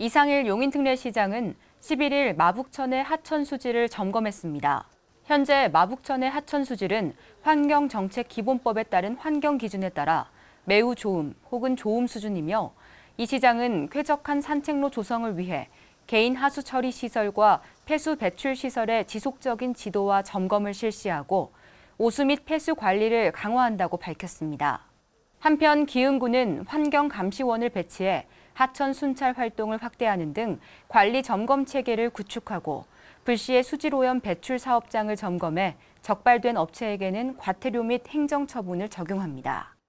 이상일 용인특례시장은 11일 마북천의 하천 수질을 점검했습니다. 현재 마북천의 하천 수질은 환경정책기본법에 따른 환경 기준에 따라 매우 좋음 혹은 좋음 수준이며 이 시장은 쾌적한 산책로 조성을 위해 개인 하수 처리 시설과 폐수 배출 시설의 지속적인 지도와 점검을 실시하고 오수 및 폐수 관리를 강화한다고 밝혔습니다. 한편 기흥군은 환경감시원을 배치해 하천 순찰 활동을 확대하는 등 관리 점검 체계를 구축하고 불시의 수질오염 배출 사업장을 점검해 적발된 업체에게는 과태료 및 행정처분을 적용합니다.